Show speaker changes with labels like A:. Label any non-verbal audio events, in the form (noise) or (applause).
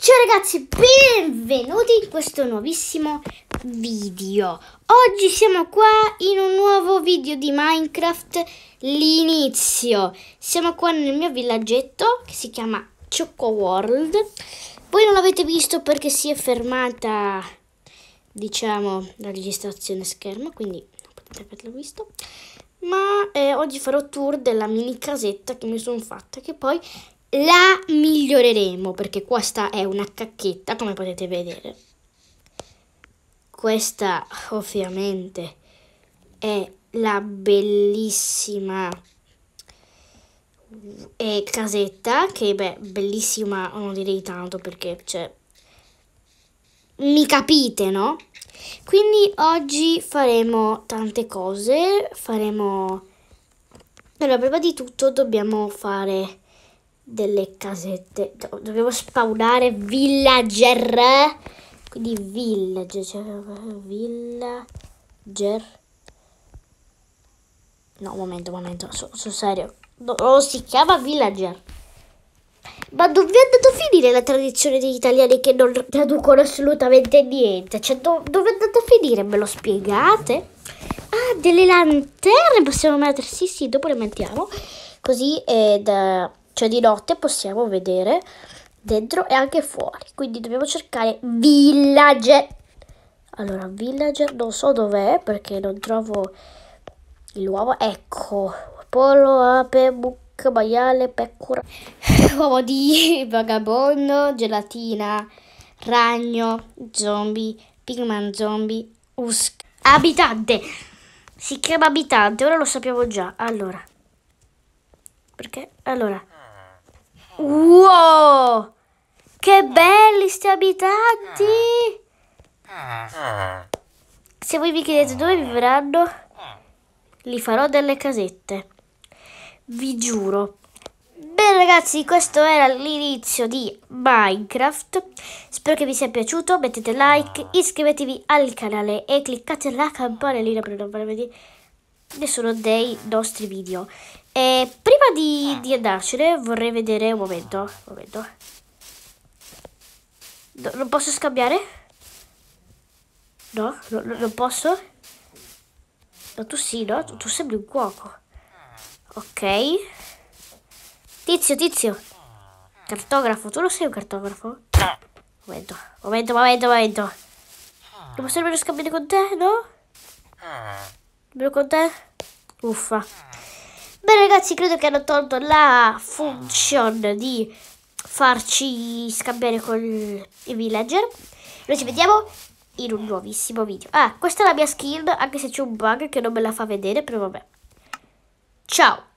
A: Ciao ragazzi, benvenuti in questo nuovissimo video. Oggi siamo qua in un nuovo video di Minecraft, l'inizio. Siamo qua nel mio villaggetto che si chiama Choco World. Voi non l'avete visto perché si è fermata, diciamo, la registrazione schermo, quindi non potete averlo visto. Ma eh, oggi farò tour della mini casetta che mi sono fatta, che poi la mia miglioreremo perché questa è una cacchetta come potete vedere. Questa ovviamente è la bellissima eh, casetta che beh bellissima non direi tanto perché cioè mi capite no? Quindi oggi faremo tante cose, faremo... Allora, prima di tutto dobbiamo fare delle casette. Dovevo spawnare villager. Quindi villager. Cioè, villager. No, momento, momento. Sono so serio. No, oh, si chiama villager. Ma dove è andata a finire la tradizione degli italiani che non traducono assolutamente niente? Cioè, do, dove è andata a finire? Me lo spiegate? Ah, delle lanterne possiamo mettere. Sì, sì, dopo le mettiamo. Così ed... Eh, da cioè di notte possiamo vedere dentro e anche fuori. Quindi dobbiamo cercare villager. Allora, villager non so dov'è perché non trovo l'uovo. Ecco, pollo, ape, mucca, maiale, pecora, (laughs) uovo di vagabondo, gelatina, ragno, zombie, pigman zombie, usk. Abitante! Si chiama abitante, ora lo sappiamo già. Allora, perché? Allora... Wow! Che belli sti abitanti! Se voi vi chiedete dove vivranno, li farò delle casette. Vi giuro. Bene ragazzi, questo era l'inizio di Minecraft. Spero che vi sia piaciuto, mettete like, iscrivetevi al canale e cliccate la campanellina per non farvi vedere nessuno dei nostri video. E prima di, ah. di andarcene vorrei vedere... Un momento, un momento. No, non posso scambiare? No, no, no non posso? No, tu sì, no? Tu, tu sembri un cuoco. Ok. Tizio, tizio. Cartografo, tu lo sei un cartografo? Momento, momento, momento, momento. Non posso nemmeno scambiare con te, no? Ah. Proprio con te? Uffa. Mm. Beh ragazzi, credo che hanno tolto la funzione di farci scambiare con i villager. Noi ci vediamo in un nuovissimo video. Ah, questa è la mia skill, anche se c'è un bug che non me la fa vedere, però vabbè. Ciao!